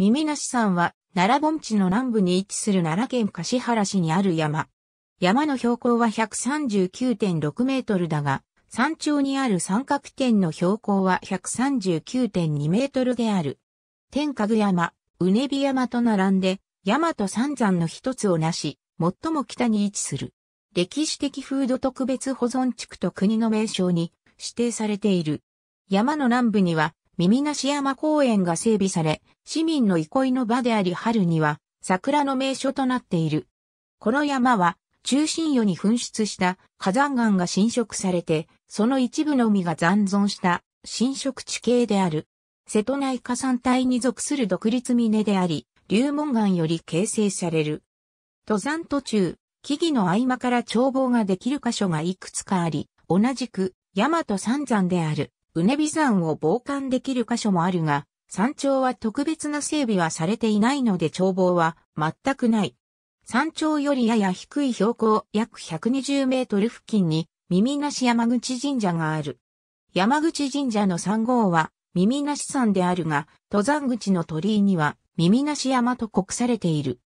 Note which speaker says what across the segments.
Speaker 1: 耳なし山は、奈良盆地の南部に位置する奈良県柏原市にある山。山の標高は139.6メートルだが、山頂にある三角点の標高は139.2メートルである。天下具山、うねび山と並んで、山と三山の一つをなし、最も北に位置する。歴史的風土特別保存地区と国の名称に指定されている。山の南部には耳なし山公園が整備され、市民の憩いの場であり春には桜の名所となっている。この山は中心夜に噴出した火山岩が侵食されて、その一部の海が残存した侵食地形である。瀬戸内火山帯に属する独立峰であり、流門岩より形成される。登山途中、木々の合間から眺望ができる箇所がいくつかあり、同じく、大和三山である。うねび山を傍観できる箇所もあるが、山頂は特別な整備はされていないので眺望は全くない。山頂よりやや低い標高約120メートル付近に耳なし山口神社がある。山口神社の3号は耳なし山であるが、登山口の鳥居には耳なし山と刻されている。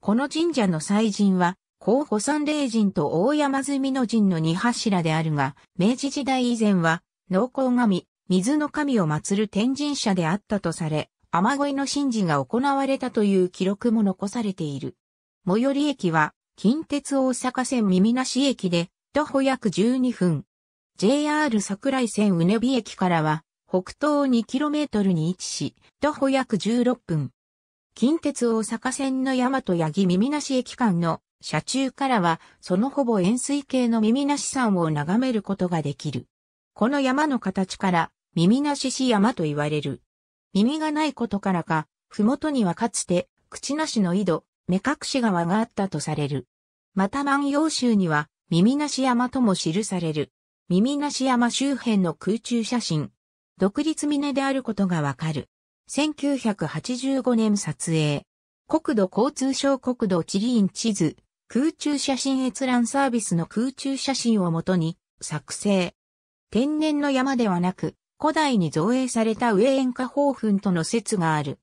Speaker 1: この神社の祭神は、候補三霊神と大山積の神の二柱であるが、明治時代以前は農耕神、水の神を祀る天神社であったとされ、雨乞いの神事が行われたという記録も残されている。最寄り駅は、近鉄大阪線耳なし駅で、徒歩約12分。JR 桜井線うねび駅からは、北東 2km に位置し、徒歩約16分。近鉄大阪線の大和八木耳なし駅間の車中からは、そのほぼ円錐形の耳なし山を眺めることができる。この山の形から、耳なしし山と言われる。耳がないことからか、ふもとにはかつて、口なしの井戸、目隠し川があったとされる。また万葉集には、耳なし山とも記される。耳なし山周辺の空中写真。独立峰であることがわかる。1985年撮影。国土交通省国土地理院地図、空中写真閲覧サービスの空中写真をもとに、作成。天然の山ではなく、古代に造営された上塩化宝墳との説がある。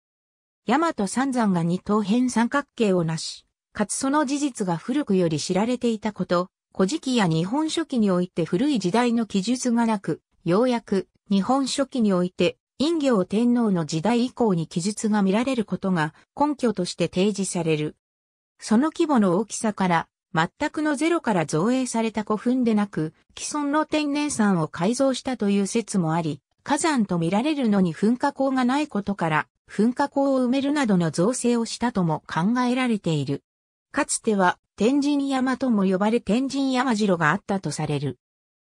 Speaker 1: 山と三山が二等辺三角形をなし、かつその事実が古くより知られていたこと、古事記や日本書紀において古い時代の記述がなく、ようやく日本書紀において、陰行天皇の時代以降に記述が見られることが根拠として提示される。その規模の大きさから、全くのゼロから造営された古墳でなく、既存の天然山を改造したという説もあり、火山と見られるのに噴火口がないことから、噴火口を埋めるなどの造成をしたとも考えられている。かつては、天神山とも呼ばれ天神山城があったとされる。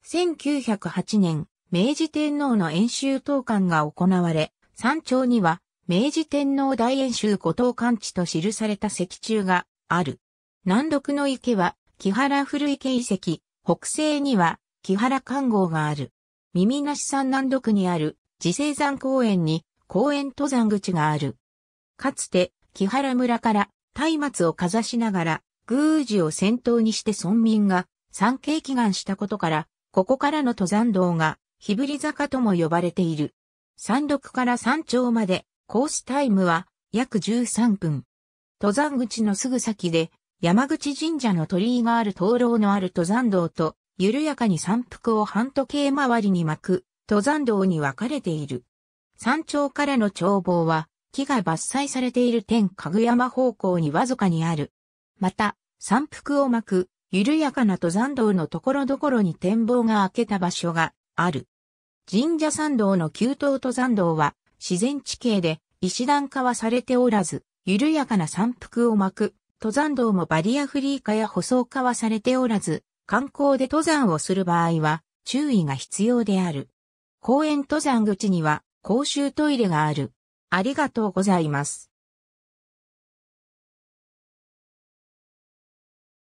Speaker 1: 1908年、明治天皇の演習投函が行われ、山頂には、明治天皇大演習後藤館地と記された石柱がある。南独の池は、木原古池遺跡、北西には、木原観号がある。耳なし山南独にある、自生山公園に、公園登山口がある。かつて、木原村から、松明をかざしながら、宮司を先頭にして村民が、山景祈願したことから、ここからの登山道が、日振坂とも呼ばれている。山麓から山頂まで、コースタイムは、約13分。登山口のすぐ先で、山口神社の鳥居がある灯籠のある登山道と、緩やかに山腹を半時計回りに巻く、登山道に分かれている。山頂からの眺望は、木が伐採されている天かぐ山方向にわずかにある。また、山腹を巻く、緩やかな登山道のところどころに展望が開けた場所がある。神社山道の旧東登山道は、自然地形で石段化はされておらず、緩やかな山腹を巻く登山道もバリアフリー化や舗装化はされておらず、観光で登山をする場合は注意が必要である。公園登山口には公衆トイレがある。ありがとうございます。